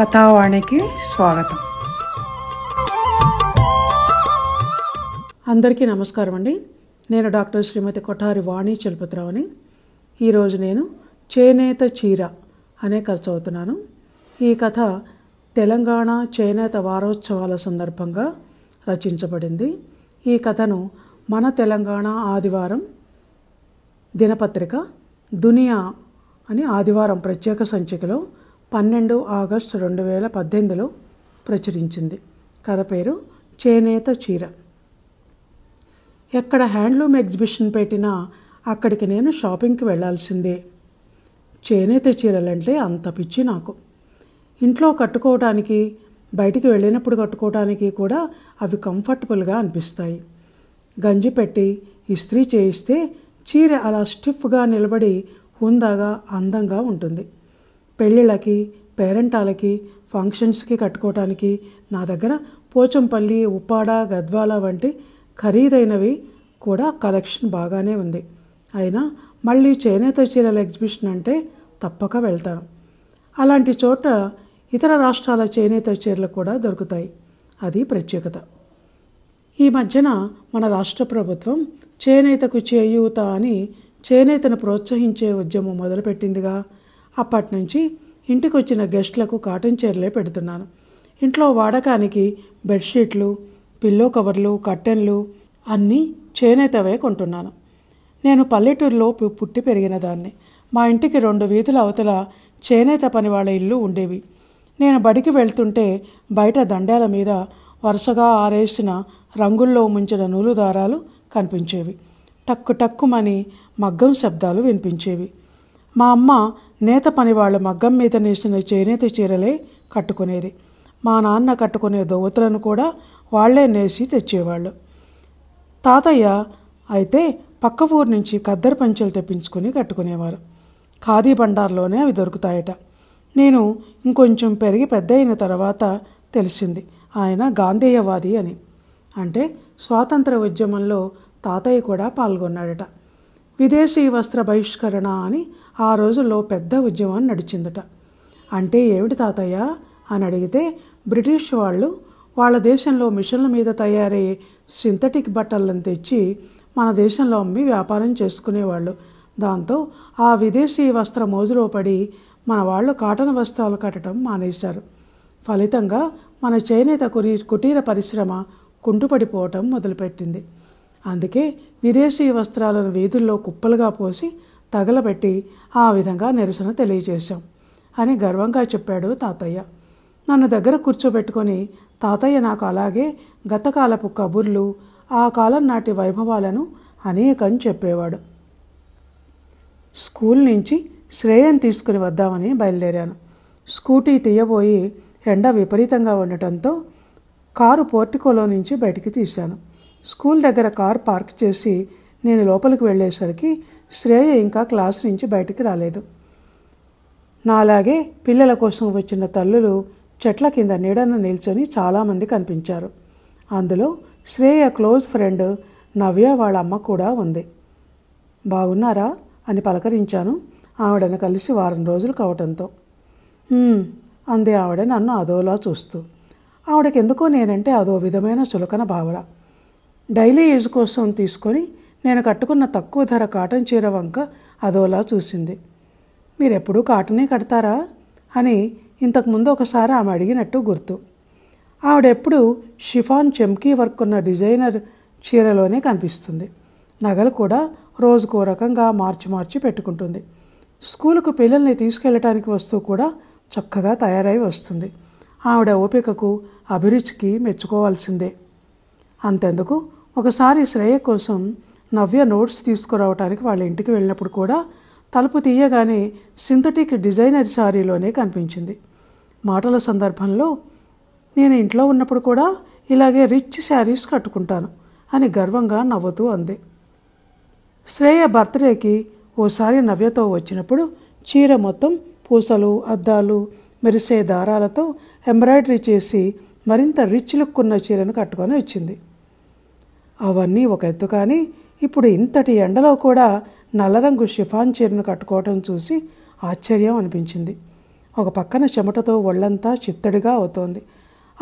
కథావాణికి స్వాగతం అందరికీ నమస్కారం అండి నేను డాక్టర్ శ్రీమతి కొఠారి వాణి అని ఈరోజు నేను చేనేత చీర అనే కథ చదువుతున్నాను ఈ కథ తెలంగాణ చేనేత వారోత్సవాల సందర్భంగా రచించబడింది ఈ కథను మన తెలంగాణ ఆదివారం దినపత్రిక దునియా అని ఆదివారం ప్రత్యేక సంచికలో పన్నెండు ఆగస్టు రెండు వేల పద్దెనిమిదిలో ప్రచురించింది కథ పేరు చేనేత చీర ఎక్కడ హ్యాండ్లూమ్ ఎగ్జిబిషన్ పెట్టినా అక్కడికి నేను షాపింగ్కి వెళ్ళాల్సిందే చేనేత చీరలంటే అంత పిచ్చి నాకు ఇంట్లో కట్టుకోవటానికి బయటికి వెళ్ళినప్పుడు కట్టుకోవటానికి కూడా అవి కంఫర్టబుల్గా అనిపిస్తాయి గంజి పెట్టి ఇస్త్రీ చేయిస్తే చీర అలా స్టిఫ్గా నిలబడి హుందాగా అందంగా ఉంటుంది పెళ్ళిళ్ళకి పేరెంటాలకి ఫంక్షన్స్కి కట్టుకోవటానికి నా దగ్గర పోచంపల్లి ఉప్పాడ గద్వాల వంటి ఖరీదైనవి కూడా కలెక్షన్ బాగానే ఉంది అయినా మళ్ళీ చేనేత చీరల ఎగ్జిబిషన్ అంటే తప్పక వెళ్తాను అలాంటి చోట ఇతర రాష్ట్రాల చేనేత చీరలు కూడా దొరుకుతాయి అది ప్రత్యేకత ఈ మధ్యన మన రాష్ట్ర ప్రభుత్వం చేనేతకు చేయూత అని చేనేతను ప్రోత్సహించే ఉద్యమం మొదలుపెట్టిందిగా అప్పటి నుంచి ఇంటికి వచ్చిన గెస్ట్లకు కాటన్ చీరలే పెడుతున్నాను ఇంట్లో వాడకానికి బెడ్షీట్లు పిల్లో కవర్లు కట్టెన్లు అన్నీ చేనేతవే కొంటున్నాను నేను పల్లెటూరులో పుట్టి పెరిగిన దాన్ని మా ఇంటికి రెండు వీధుల అవతల చేనేత పని వాళ్ళ ఇల్లు ఉండేవి నేను బడికి వెళ్తుంటే బయట దండాల మీద వరుసగా ఆరేసిన రంగుల్లో ముంచిన నూలు దారాలు కనిపించేవి టక్కు టక్కుమని మగ్గం శబ్దాలు వినిపించేవి మా అమ్మ నేత పనివాళ్ళు మగ్గం మీద నేసిన చేనేత చీరలే కట్టుకునేది మా నాన్న కట్టుకునే దోవతులను కూడా వాళ్లే నేసి తెచ్చేవాళ్ళు తాతయ్య అయితే పక్క ఊరు నుంచి కద్దరి పంచెలు తెప్పించుకుని కట్టుకునేవారు ఖాదీ బండార్లోనే అవి దొరుకుతాయట నేను ఇంకొంచెం పెరిగి పెద్ద అయిన తర్వాత తెలిసింది ఆయన గాంధేయవాది అని అంటే స్వాతంత్ర ఉద్యమంలో తాతయ్య కూడా పాల్గొన్నాడట విదేశీ వస్త్ర బహిష్కరణ అని ఆ రోజుల్లో పెద్ద ఉద్యమం నడిచిందట అంటే ఏమిటి తాతయ్య అని అడిగితే బ్రిటిష్ వాళ్ళు వాళ్ళ దేశంలో మిషన్ల మీద తయారయ్యే సింథటిక్ బట్టలను తెచ్చి మన దేశంలో అమ్మి వ్యాపారం చేసుకునేవాళ్ళు దాంతో ఆ విదేశీ వస్త్ర మోజులో పడి మన వాళ్ళు కాటన్ వస్త్రాలు కట్టడం మానేశారు ఫలితంగా మన చేనేత కురీ కుటీర పరిశ్రమ కుంటుపడిపోవటం మొదలుపెట్టింది అందుకే విదేశీ వస్త్రాలను వీధుల్లో కుప్పలుగా పోసి తగలబెట్టి ఆ విధంగా నిరసన తెలియజేశాం అని గర్వంగా చెప్పాడు తాతయ్య నన్ను దగ్గర కూర్చోబెట్టుకొని తాతయ్య నాకు అలాగే గతకాలపు కబుర్లు ఆ కాలం నాటి వైభవాలను అనేకం చెప్పేవాడు స్కూల్ నుంచి శ్రేయని తీసుకుని వద్దామని బయలుదేరాను స్కూటీ తీయబోయి ఎండ విపరీతంగా ఉండటంతో కారు పోర్టికోలో నుంచి బయటికి తీశాను స్కూల్ దగ్గర కార్ పార్క్ చేసి నేను లోపలికి వెళ్ళేసరికి శ్రేయ ఇంకా క్లాస్ నుంచి బయటికి రాలేదు నాలాగే పిల్లల కోసం వచ్చిన తల్లులు చెట్ల కింద నీడన నిల్చొని చాలామంది కనిపించారు అందులో శ్రేయ క్లోజ్ ఫ్రెండ్ నవ్య వాళ్ళ అమ్మ కూడా ఉంది బాగున్నారా అని పలకరించాను ఆవిడను కలిసి వారం రోజులు కావటంతో అంది ఆవిడ నన్ను అదోలా చూస్తూ ఆవిడకెందుకో నేనంటే అదో విధమైన చులకన భావన డైలీ యూజ్ కోసం తీసుకొని నేను కట్టుకున్న తక్కువ ధర కాటన్ చీర వంక అదోలా చూసింది మీరెప్పుడూ కాటనే కడతారా అని ఇంతకుముందు ఒకసారి ఆమె అడిగినట్టు గుర్తు ఆవిడెప్పుడు షిఫాన్ చెంకీ వర్క్ ఉన్న డిజైనర్ చీరలోనే కనిపిస్తుంది నగలు కూడా రోజుకో రకంగా మార్చి మార్చి పెట్టుకుంటుంది స్కూలుకు పిల్లల్ని తీసుకెళ్ళటానికి వస్తూ కూడా చక్కగా తయారై వస్తుంది ఆవిడ ఓపికకు అభిరుచికి మెచ్చుకోవాల్సిందే అంతెందుకు ఒకసారి శ్రేయ కోసం నవ్య నోట్స్ తీసుకురావటానికి వాళ్ళ ఇంటికి వెళ్ళినప్పుడు కూడా తలుపు తీయగానే సింథటిక్ డిజైనర్ శారీలోనే కనిపించింది మాటల సందర్భంలో నేను ఇంట్లో ఉన్నప్పుడు కూడా ఇలాగే రిచ్ శారీస్ కట్టుకుంటాను అని గర్వంగా నవ్వుతూ అంది శ్రేయ బర్త్డేకి ఓసారి నవ్యతో వచ్చినప్పుడు చీర మొత్తం పూసలు అద్దాలు మెరిసే దారాలతో ఎంబ్రాయిడరీ చేసి మరింత రిచ్ లుక్ ఉన్న చీరను కట్టుకొని వచ్చింది అవన్నీ ఒక ఎత్తు కానీ ఇప్పుడు ఇంతటి ఎండలో కూడా నల్లరంగు షిఫాన్ చీరను కట్టుకోవటం చూసి ఆశ్చర్యం అనిపించింది ఒక పక్కన చెమటతో ఒళ్ళంతా చిత్తడిగా అవుతోంది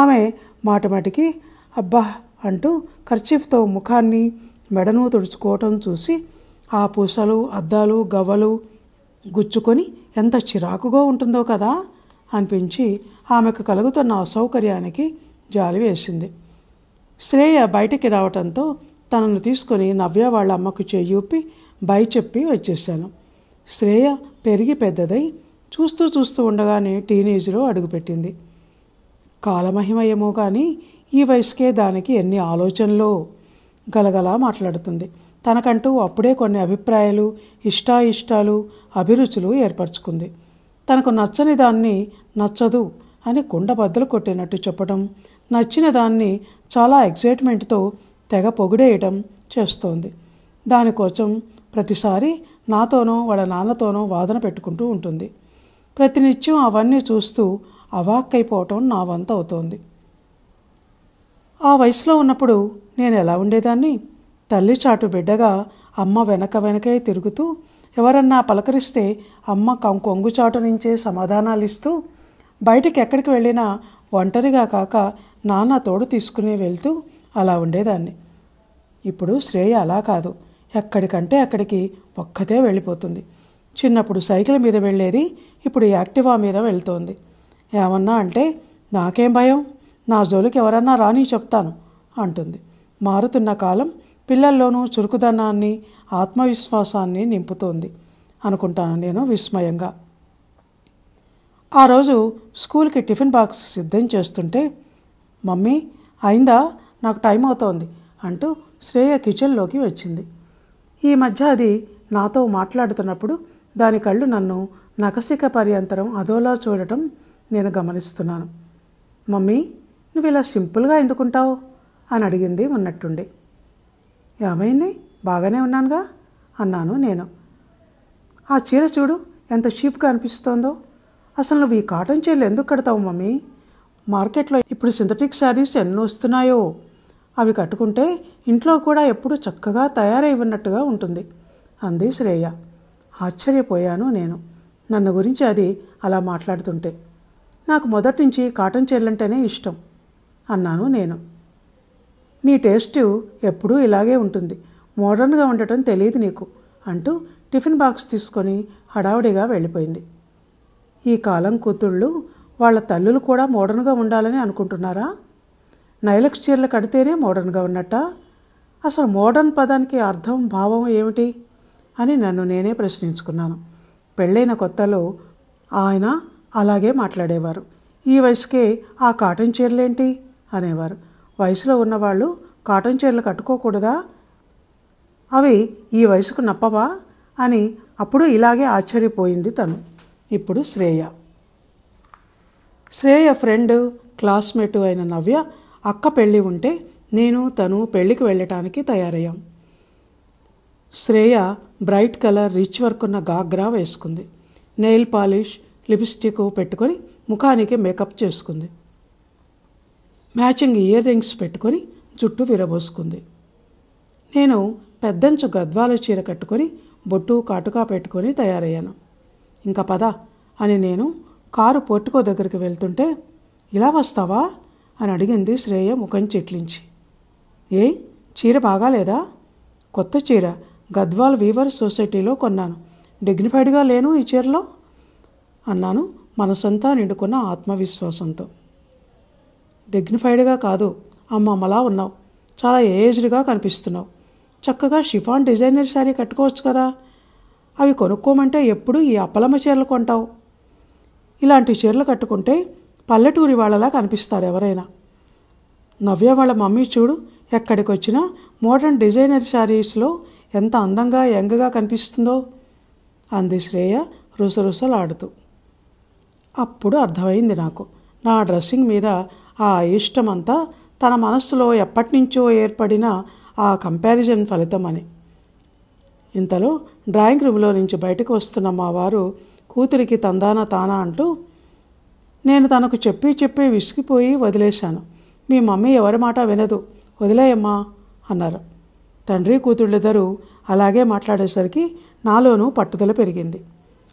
ఆమె మాటమాటికి అబ్బా అంటూ ఖర్చీఫ్తో ముఖాన్ని మెడను తుడుచుకోవటం చూసి ఆ పూసలు అద్దాలు గవ్వలు గుచ్చుకొని ఎంత చిరాకుగా ఉంటుందో కదా అనిపించి ఆమెకు కలుగుతున్న అసౌకర్యానికి జాలి వేసింది శ్రేయ బయటికి రావటంతో తనను తీసుకొని నవ్య వాళ్ళ అమ్మకు చేయూపి బై చెప్పి వచ్చేసాను శ్రేయ పెరిగి పెద్దదై చూస్తూ చూస్తూ ఉండగానే టీనేజ్లో అడుగుపెట్టింది కాలమహిమయమో కానీ ఈ వయసుకే దానికి ఎన్ని ఆలోచనలు గలగలా మాట్లాడుతుంది తనకంటూ అప్పుడే కొన్ని అభిప్రాయాలు ఇష్టాయిష్టాలు అభిరుచులు ఏర్పరచుకుంది తనకు నచ్చని దాన్ని నచ్చదు అని కుండ బద్దలు కొట్టినట్టు చెప్పడం నచ్చిన దాన్ని చాలా ఎక్సైట్మెంట్తో తెగ పొగిడేయటం చేస్తోంది దానికోసం ప్రతిసారి నాతోనో వాళ్ళ నాన్నతోనో వాదన పెట్టుకుంటూ ఉంటుంది ప్రతినిత్యం అవన్నీ చూస్తూ అవాక్కైపోవటం నా వంత అవుతోంది ఆ వయసులో ఉన్నప్పుడు నేను ఎలా ఉండేదాన్ని తల్లి చాటు బిడ్డగా అమ్మ వెనక వెనకే తిరుగుతూ ఎవరన్నా పలకరిస్తే అమ్మ కొంగు చాటు నుంచే సమాధానాలు ఇస్తూ బయటికి ఎక్కడికి వెళ్ళినా ఒంటరిగా కాక నాన్న తోడు తీసుకుని వెళ్తూ అలా ఉండేదాన్ని ఇప్పుడు శ్రేయ అలా కాదు ఎక్కడికంటే అక్కడికి ఒక్కతే వెళ్ళిపోతుంది చిన్నప్పుడు సైకిల్ మీద వెళ్ళేది ఇప్పుడు యాక్టివా మీద వెళ్తోంది ఏమన్నా అంటే నాకేం భయం నా జోలికి ఎవరన్నా రాని చెప్తాను అంటుంది మారుతున్న కాలం పిల్లల్లోనూ చురుకుదనాన్ని ఆత్మవిశ్వాసాన్ని నింపుతోంది అనుకుంటాను నేను విస్మయంగా ఆ రోజు స్కూల్కి టిఫిన్ బాక్స్ సిద్ధం చేస్తుంటే మమ్మీ అయిందా నాకు టైం అవుతోంది అంటూ శ్రేయ కిచెన్లోకి వచ్చింది ఈ మధ్య అది నాతో మాట్లాడుతున్నప్పుడు దాని కళ్ళు నన్ను నకసిక పర్యంతరం అదోలా చూడటం నేను గమనిస్తున్నాను మమ్మీ నువ్వు ఇలా సింపుల్గా ఎందుకుంటావు అని అడిగింది ఉన్నట్టుండి ఏమైంది బాగానే ఉన్నానుగా అన్నాను నేను ఆ చీర చూడు ఎంత చీప్గా అనిపిస్తోందో అసలు నువ్వు ఈ కాటన్ చీరలు ఎందుకు కడతావు మమ్మీ మార్కెట్లో ఇప్పుడు సింథటిక్ శారీస్ ఎన్నో వస్తున్నాయో అవి కట్టుకుంటే ఇంట్లో కూడా ఎప్పుడు చక్కగా తయారై ఉన్నట్టుగా ఉంటుంది అంది శ్రేయ ఆశ్చర్యపోయాను నేను నన్ను గురించి అది అలా మాట్లాడుతుంటే నాకు మొదటి నుంచి కాటన్ చీరలంటేనే ఇష్టం అన్నాను నేను నీ టేస్ట్ ఎప్పుడూ ఇలాగే ఉంటుంది మోడర్న్గా ఉండటం తెలియదు నీకు అంటూ టిఫిన్ బాక్స్ తీసుకొని హడావుడిగా వెళ్ళిపోయింది ఈ కాలం కూతుళ్ళు వాళ్ళ తల్లులు కూడా మోడర్న్గా ఉండాలని అనుకుంటున్నారా నైలక్స్ చీరలు కడితేనే మోడర్న్గా ఉన్నట్ట అసలు మోడర్న్ పదానికి అర్థం భావం ఏమిటి అని నన్ను నేనే ప్రశ్నించుకున్నాను పెళ్ళైన కొత్తలో ఆయన అలాగే మాట్లాడేవారు ఈ వయసుకే ఆ కాటన్ చీరలేంటి అనేవారు వయసులో ఉన్నవాళ్ళు కాటన్ చీరలు కట్టుకోకూడదా అవి ఈ వయసుకు నప్పవా అని అప్పుడు ఇలాగే ఆశ్చర్యపోయింది తను ఇప్పుడు శ్రేయ శ్రేయ ఫ్రెండ్ క్లాస్మేట్ అయిన నవ్య అక్క పెళ్ళి ఉంటే నేను తను పెళ్ళికి వెళ్ళటానికి తయారయ్యాం Shreya bright colour rich work ఉన్న గాగ్రా వేసుకుంది నెయిల్ పాలిష్ లిప్స్టిక్ పెట్టుకొని ముఖానికి మేకప్ చేసుకుంది మ్యాచింగ్ ఇయర్ రింగ్స్ పెట్టుకొని జుట్టు విరబోసుకుంది నేను పెద్దంచు గద్వాల చీర కట్టుకొని బొట్టు కాటుకా పెట్టుకొని తయారయ్యాను ఇంకా పద అని నేను కారు పోర్టుకో దగ్గరికి వెళ్తుంటే ఇలా వస్తావా అని అడిగింది శ్రేయ ముఖం చెట్లించి ఏ చీర బాగాలేదా కొత్త చీర గద్వాల్ వీవర్ సొసైటీలో కొన్నాను డిగ్నిఫైడ్గా లేను ఈ చీరలో అన్నాను మనసంతా నిండుకున్న ఆత్మవిశ్వాసంతో డిగ్నిఫైడ్గా కాదు అమ్మమ్మలా ఉన్నావు చాలా ఏజ్డ్గా కనిపిస్తున్నావు చక్కగా షిఫాన్ డిజైనర్ శారీ కట్టుకోవచ్చు కదా అవి కొనుక్కోమంటే ఎప్పుడు ఈ అప్పలమ్మ చీరలు కొంటావు ఇలాంటి చీరలు కట్టుకుంటే పల్లెటూరి వాళ్ళలా కనిపిస్తారు ఎవరైనా నవ్య వాళ్ళ మమ్మీ చూడు ఎక్కడికి వచ్చినా మోడర్న్ డిజైనర్ శారీస్లో ఎంత అందంగా యంగ్గా కనిపిస్తుందో అంది శ్రేయ రుసరుసలాడుతూ అప్పుడు అర్థమైంది నాకు నా డ్రెస్సింగ్ మీద ఆ ఇష్టమంతా తన మనస్సులో ఎప్పటినుంచో ఏర్పడిన ఆ కంపారిజన్ ఫలితం అని ఇంతలో డ్రాయింగ్ రూమ్లో నుంచి బయటకు వస్తున్న మా వారు కూతురికి తందాన తానా అంటూ నేను తనకు చెప్పి చెప్పి విసిగిపోయి వదిలేశాను మీ మమ్మీ ఎవరి మాట వినదు వదిలేయమ్మా అన్నారు తండ్రి కూతుళ్ళిద్దరూ అలాగే మాట్లాడేసరికి నాలోనూ పట్టుదల పెరిగింది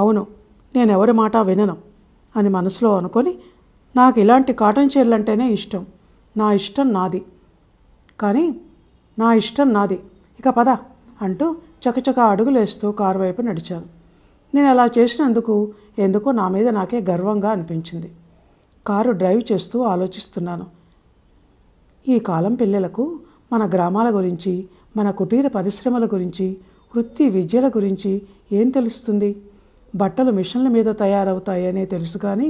అవును నేను ఎవరి మాట వినను అని మనసులో అనుకొని నాకు ఇలాంటి కాటన్ చీరలంటేనే ఇష్టం నా ఇష్టం నాది కానీ నా ఇష్టం నాది ఇక పద అంటూ చకచక అడుగులేస్తూ కారు వైపు నడిచాను నేను అలా చేసినందుకు ఎందుకో నా మీద నాకే గర్వంగా అనిపించింది కారు డ్రైవ్ చేస్తూ ఆలోచిస్తున్నాను ఈ కాలం పిల్లలకు మన గ్రామాల గురించి మన కుటీర పరిశ్రమల గురించి వృత్తి విద్యల గురించి ఏం తెలుస్తుంది బట్టలు మిషన్ల మీద తయారవుతాయనే తెలుసు కానీ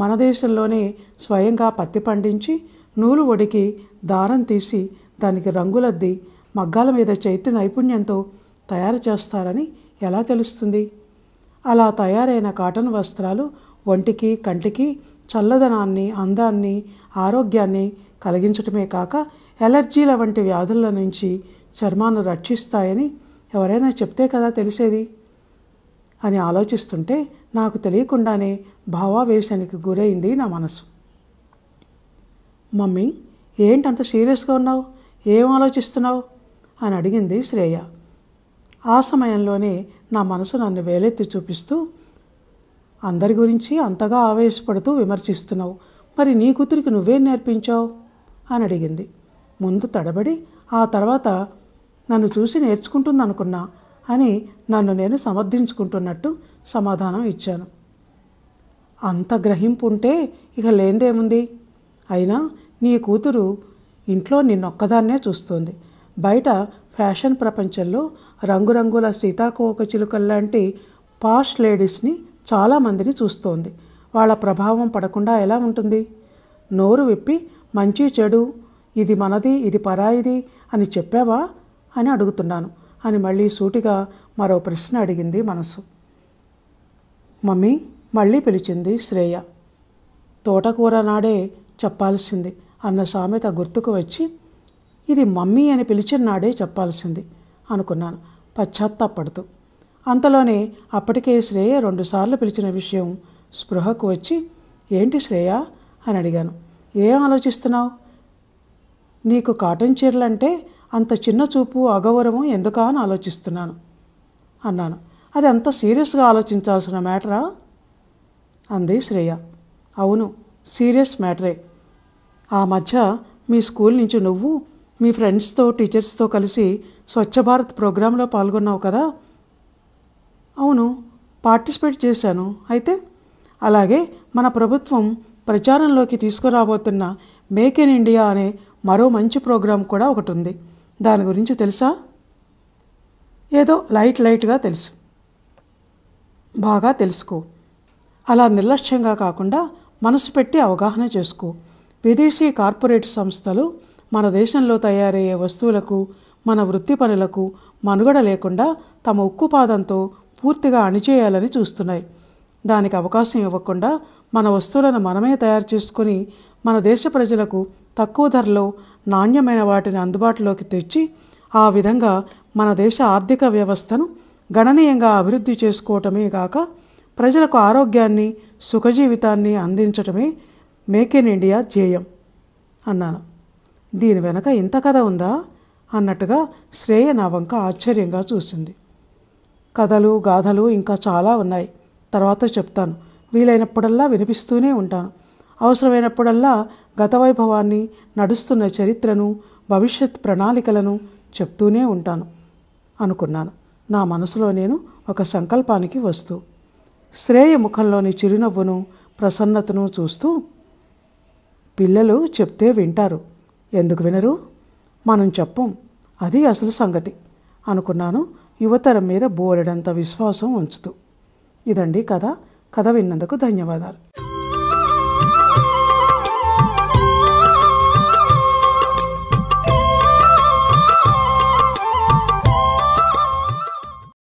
మన దేశంలోనే స్వయంగా పత్తి పండించి నూలు ఒడికి దారం తీసి దానికి రంగులద్ది మగ్గాల మీద చైత్ర నైపుణ్యంతో తయారు చేస్తారని ఎలా తెలుస్తుంది అలా తయారైన కాటన్ వస్త్రాలు ఒంటికి కంటికి చల్లదనాన్ని అందాన్ని ఆరోగ్యాన్ని కలిగించటమే కాక ఎలర్జీల వంటి వ్యాధుల నుంచి చర్మాన్ని రక్షిస్తాయని ఎవరైనా చెప్తే కదా తెలిసేది అని ఆలోచిస్తుంటే నాకు తెలియకుండానే భావావేశానికి గురైంది నా మనసు మమ్మీ ఏంటంత సీరియస్గా ఉన్నావు ఏం ఆలోచిస్తున్నావు అని అడిగింది శ్రేయ ఆ సమయంలోనే నా మనసు నన్ను వేలెత్తి చూపిస్తూ అందరి గురించి అంతగా ఆవేశపడుతూ విమర్శిస్తున్నావు మరి నీ కూతురికి నువ్వేం నేర్పించావు అని అడిగింది ముందు తడబడి ఆ తర్వాత నన్ను చూసి నేర్చుకుంటుందనుకున్నా అని నన్ను నేను సమర్థించుకుంటున్నట్టు సమాధానం ఇచ్చాను అంత గ్రహింపు ఉంటే ఇక లేదేముంది అయినా నీ కూతురు ఇంట్లో నిన్నొక్కదాన్నే చూస్తోంది బయట ఫ్యాషన్ ప్రపంచంలో రంగురంగుల లాంటి పాష్ లేడీస్ని చాలామందిని చూస్తోంది వాళ్ళ ప్రభావం పడకుండా ఎలా ఉంటుంది నోరు విప్పి మంచి చెడు ఇది మనది ఇది పరాయిది అని చెప్పావా అని అడుగుతున్నాను అని మళ్ళీ సూటిగా మరో ప్రశ్న అడిగింది మనసు మమ్మీ మళ్ళీ పిలిచింది శ్రేయ తోటకూర నాడే చెప్పాల్సింది అన్న సామెత గుర్తుకు వచ్చి ఇది మమ్మీ అని పిలిచిన్నాడే చెప్పాల్సింది అనుకున్నాను పశ్చాత్తాపడుతూ అంతలోనే అప్పటికే శ్రేయ రెండుసార్లు పిలిచిన విషయం స్పృహకు వచ్చి ఏంటి శ్రేయ అని అడిగాను ఏం ఆలోచిస్తున్నావు నీకు కాటన్ చీరలంటే అంత చిన్న చూపు అగౌరవం ఎందుకా అని ఆలోచిస్తున్నాను అన్నాను అది అంత సీరియస్గా ఆలోచించాల్సిన మ్యాటరా అంది శ్రేయ అవును సీరియస్ మ్యాటరే ఆ మధ్య మీ స్కూల్ నుంచి నువ్వు మీ ఫ్రెండ్స్తో టీచర్స్తో కలిసి స్వచ్ఛ భారత్ ప్రోగ్రాంలో పాల్గొన్నావు కదా అవును పార్టిసిపేట్ చేశాను అయితే అలాగే మన ప్రభుత్వం ప్రచారంలోకి తీసుకురాబోతున్న మేక్ ఇన్ ఇండియా అనే మరో మంచి ప్రోగ్రాం కూడా ఒకటి ఉంది దాని గురించి తెలుసా ఏదో లైట్ లైట్గా తెలుసు బాగా తెలుసుకో అలా నిర్లక్ష్యంగా కాకుండా మనసు పెట్టి అవగాహన చేసుకో విదేశీ కార్పొరేట్ సంస్థలు మన దేశంలో తయారయ్యే వస్తువులకు మన వృత్తి పనులకు మనుగడ లేకుండా తమ ఉక్కుపాదంతో పూర్తిగా అణిచేయాలని చూస్తున్నాయి దానికి అవకాశం ఇవ్వకుండా మన వస్తువులను మనమే తయారు చేసుకుని మన దేశ ప్రజలకు తక్కువ ధరలో నాణ్యమైన వాటిని అందుబాటులోకి తెచ్చి ఆ విధంగా మన దేశ ఆర్థిక వ్యవస్థను గణనీయంగా అభివృద్ధి చేసుకోవటమే కాక ప్రజలకు ఆరోగ్యాన్ని సుఖజీవితాన్ని అందించటమే మేక్ ఇన్ ఇండియా ధ్యేయం అన్నాను దీని వెనక ఇంత కథ ఉందా అన్నట్టుగా శ్రేయ నా వంక ఆశ్చర్యంగా చూసింది కథలు గాథలు ఇంకా చాలా ఉన్నాయి తర్వాత చెప్తాను వీలైనప్పుడల్లా వినిపిస్తూనే ఉంటాను అవసరమైనప్పుడల్లా గత వైభవాన్ని నడుస్తున్న చరిత్రను భవిష్యత్ ప్రణాళికలను చెప్తూనే ఉంటాను అనుకున్నాను నా మనసులో నేను ఒక సంకల్పానికి వస్తూ శ్రేయ ముఖంలోని చిరునవ్వును ప్రసన్నతను చూస్తూ పిల్లలు చెప్తే వింటారు ఎందుకు వినరు మనం చెప్పం అది అసలు సంగతి అనుకున్నాను యువతరం మీద బోలెడంత విశ్వాసం ఉంచుతూ ఇదండి కథ కథ విన్నందుకు ధన్యవాదాలు